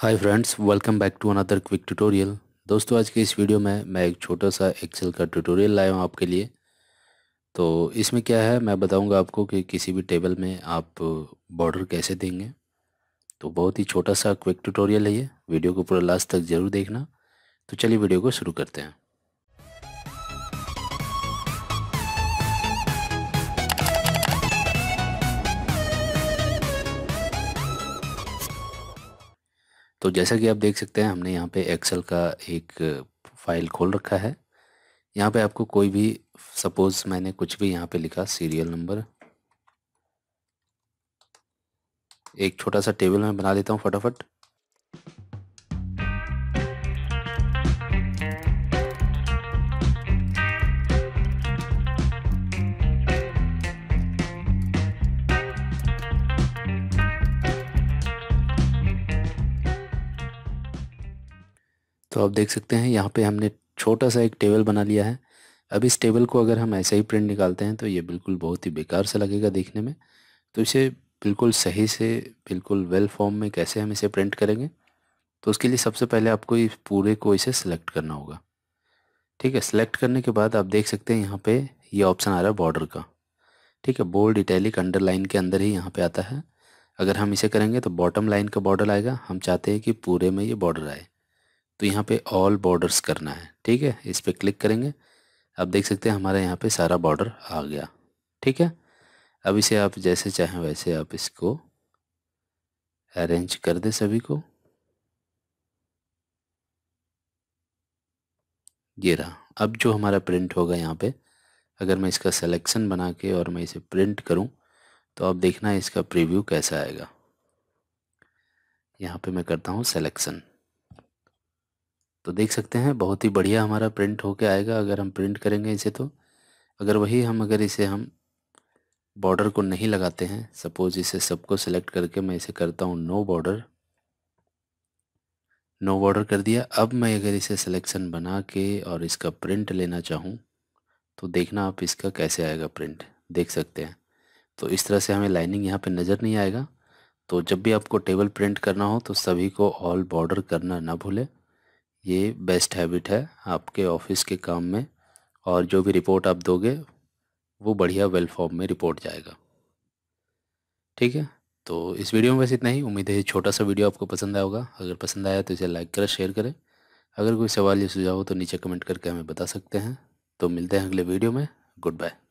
hi friends welcome back to another quick tutorial दोस्तों आज के इस वीडियो में मैं एक छोटा सा एक्सेल का ट्यूटोरियल लाया हूँ आपके लिए तो इसमें क्या है मैं बताऊँगा आपको कि किसी भी टेबल में आप बॉर्डर कैसे देंगे तो बहुत ही छोटा सा क्विक ट्यूटोरियल है ये वीडियो को पूरा लास्ट तक ज़रूर देखना तो चलिए वीडियो को शुरू करते हैं तो जैसा कि आप देख सकते हैं हमने यहाँ पे एक्सेल का एक फाइल खोल रखा है यहाँ पे आपको कोई भी सपोज मैंने कुछ भी यहाँ पे लिखा सीरियल नंबर एक छोटा सा टेबल मैं बना देता हूँ फटाफट तो आप देख सकते हैं यहाँ पे हमने छोटा सा एक टेबल बना लिया है अब इस टेबल को अगर हम ऐसे ही प्रिंट निकालते हैं तो ये बिल्कुल बहुत ही बेकार सा लगेगा देखने में तो इसे बिल्कुल सही से बिल्कुल वेल फॉर्म में कैसे हम इसे प्रिंट करेंगे तो उसके लिए सबसे पहले आपको इस पूरे को इसे सेलेक्ट करना होगा ठीक है सेलेक्ट करने के बाद आप देख सकते हैं यहाँ पे ये यह ऑप्शन आ रहा है बॉर्डर का ठीक है बोल्ड इटैलिक अंडरलाइन के अंदर ही यहाँ पे आता है अगर हम इसे करेंगे तो बॉटम लाइन का बॉर्डर आएगा हम चाहते हैं कि पूरे में ये बॉर्डर आए तो यहाँ पे ऑल बॉर्डर्स करना है ठीक है इस पर क्लिक करेंगे अब देख सकते हैं हमारे यहाँ पे सारा बॉर्डर आ गया ठीक है अब इसे आप जैसे चाहें वैसे आप इसको अरेंज कर दें सभी को ये रहा अब जो हमारा प्रिंट होगा यहाँ पे अगर मैं इसका सिलेक्शन बना के और मैं इसे प्रिंट करूँ तो आप देखना है इसका प्रीव्यू कैसा आएगा यहाँ पे मैं करता हूँ सिलेक्शन तो देख सकते हैं बहुत ही बढ़िया हमारा प्रिंट होके आएगा अगर हम प्रिंट करेंगे इसे तो अगर वही हम अगर इसे हम बॉर्डर को नहीं लगाते हैं सपोज इसे सबको सिलेक्ट करके मैं इसे करता हूँ नो बॉर्डर नो बॉर्डर कर दिया अब मैं अगर इसे सिलेक्शन बना के और इसका प्रिंट लेना चाहूँ तो देखना आप इसका कैसे आएगा प्रिंट देख सकते हैं तो इस तरह से हमें लाइनिंग यहाँ पर नज़र नहीं आएगा तो जब भी आपको टेबल प्रिंट करना हो तो सभी को ऑल बॉर्डर करना ना भूलें ये बेस्ट हैबिट है आपके ऑफिस के काम में और जो भी रिपोर्ट आप दोगे वो बढ़िया वेल फॉर्म में रिपोर्ट जाएगा ठीक है तो इस वीडियो में बस इतना ही उम्मीद है छोटा सा वीडियो आपको पसंद आया होगा अगर पसंद आया तो इसे लाइक करें शेयर करें अगर कोई सवाल या सुझाव हो तो नीचे कमेंट करके हमें बता सकते हैं तो मिलते हैं अगले वीडियो में गुड बाय